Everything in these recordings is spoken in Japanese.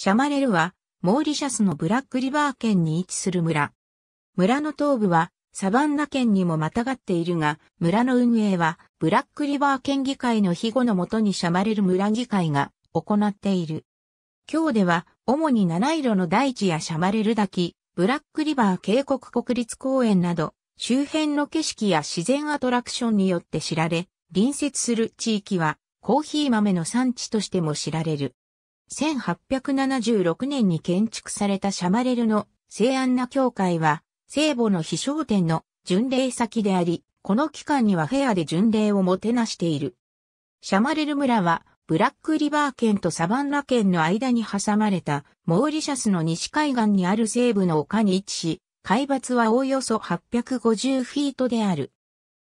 シャマレルは、モーリシャスのブラックリバー県に位置する村。村の東部は、サバンナ県にもまたがっているが、村の運営は、ブラックリバー県議会の庇護のもとにシャマレル村議会が行っている。今日では、主に七色の大地やシャマレル滝、ブラックリバー渓谷国立公園など、周辺の景色や自然アトラクションによって知られ、隣接する地域は、コーヒー豆の産地としても知られる。1876年に建築されたシャマレルの聖安ナ教会は、聖母の秘翔店の巡礼先であり、この期間にはフェアで巡礼をもてなしている。シャマレル村は、ブラックリバー県とサバンナ県の間に挟まれたモーリシャスの西海岸にある西部の丘に位置し、海抜はおおよそ850フィートである。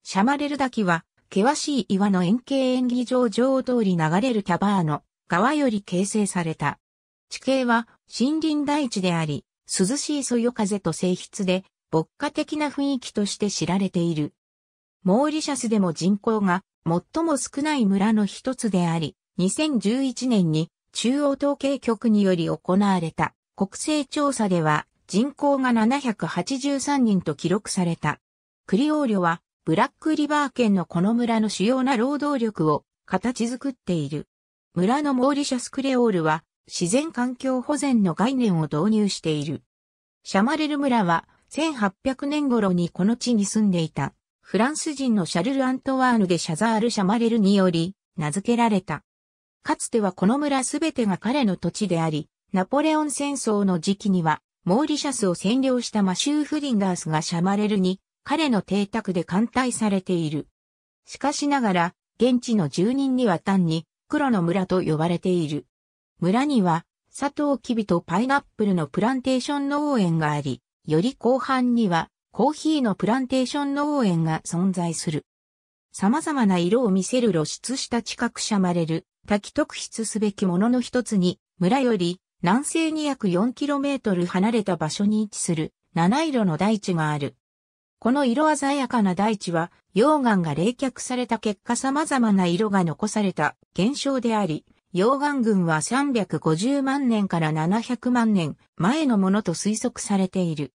シャマレル滝は、険しい岩の円形演技場上通り流れるキャバーの川より形成された。地形は森林大地であり、涼しいそよ風と性質で、牧歌的な雰囲気として知られている。モーリシャスでも人口が最も少ない村の一つであり、2011年に中央統計局により行われた国勢調査では人口が783人と記録された。クリオーリョはブラックリバー県のこの村の主要な労働力を形作っている。村のモーリシャスクレオールは自然環境保全の概念を導入している。シャマレル村は1800年頃にこの地に住んでいたフランス人のシャルル・アントワーヌ・でシャザール・シャマレルにより名付けられた。かつてはこの村すべてが彼の土地であり、ナポレオン戦争の時期にはモーリシャスを占領したマシュー・フリンガースがシャマレルに彼の邸宅で艦隊されている。しかしながら、現地の住人には単に黒の村と呼ばれている。村には、サトウキビとパイナップルのプランテーション農園があり、より後半には、コーヒーのプランテーション農園が存在する。様々な色を見せる露出した地殻しゃまれる、滝特筆すべきものの一つに、村より南西に約 4km 離れた場所に位置する、七色の大地がある。この色鮮やかな大地は溶岩が冷却された結果様々な色が残された現象であり、溶岩群は350万年から700万年前のものと推測されている。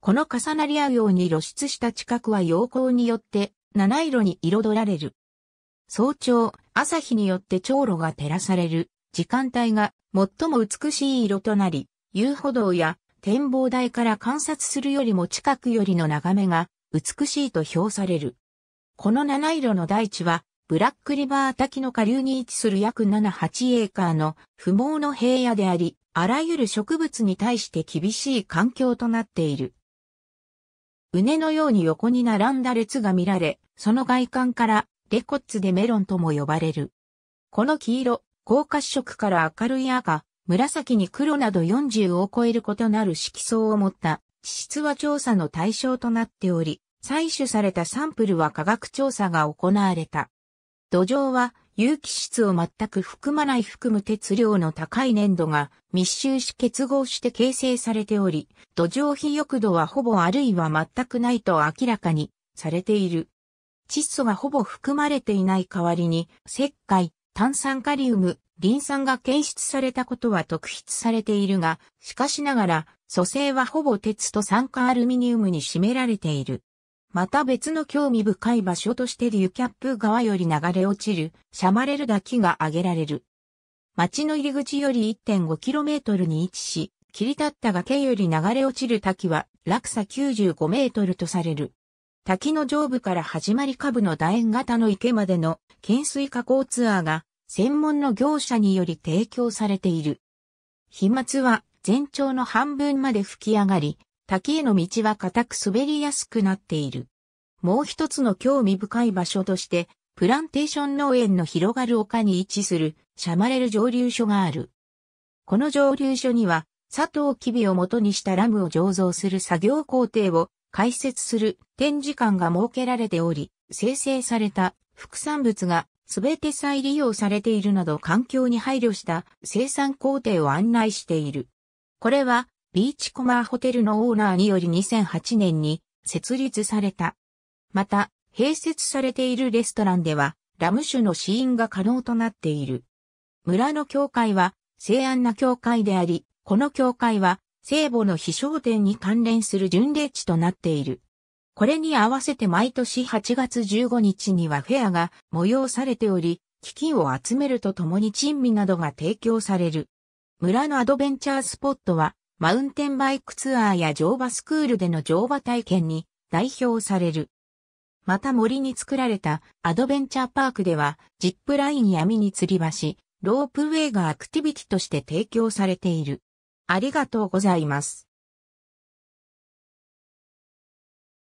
この重なり合うように露出した地殻は溶光によって七色に彩られる。早朝、朝日によって長路が照らされる時間帯が最も美しい色となり、遊歩道や展望台から観察するよりも近くよりの眺めが美しいと評される。この七色の大地は、ブラックリバー滝の下流に位置する約78エーカーの不毛の平野であり、あらゆる植物に対して厳しい環境となっている。畝のように横に並んだ列が見られ、その外観からレコッツでメロンとも呼ばれる。この黄色、高褐色から明るい赤、紫に黒など40を超える異なる色素を持った地質は調査の対象となっており、採取されたサンプルは科学調査が行われた。土壌は有機質を全く含まない含む鉄量の高い粘土が密集し結合して形成されており、土壌肥沃度はほぼあるいは全くないと明らかにされている。窒素がほぼ含まれていない代わりに、石灰、炭酸カリウム、リン酸が検出されたことは特筆されているが、しかしながら、組成はほぼ鉄と酸化アルミニウムに占められている。また別の興味深い場所としてリュキャップ川より流れ落ちるシャマレル滝が挙げられる。町の入り口より 1.5km に位置し、切り立った崖より流れ落ちる滝は落差95メートルとされる。滝の上部から始まり下部の楕円型の池までの懸垂加工ツアーが専門の業者により提供されている。飛沫は全長の半分まで吹き上がり、滝への道は固く滑りやすくなっている。もう一つの興味深い場所として、プランテーション農園の広がる丘に位置するシャマレル蒸留所がある。この蒸留所には、佐藤キビを元にしたラムを醸造する作業工程を解説する展示館が設けられており、生成された副産物がすべて再利用されているなど環境に配慮した生産工程を案内している。これはビーチコマーホテルのオーナーにより2008年に設立された。また、併設されているレストランではラム酒の試飲が可能となっている。村の教会は西安な教会であり、この教会は聖母の秘商店に関連する巡礼地となっている。これに合わせて毎年8月15日にはフェアが催されており、基金を集めるとともに珍味などが提供される。村のアドベンチャースポットは、マウンテンバイクツアーや乗馬スクールでの乗馬体験に代表される。また森に作られたアドベンチャーパークでは、ジップラインやミニ吊り橋、ロープウェイがアクティビティとして提供されている。ありがとうございます。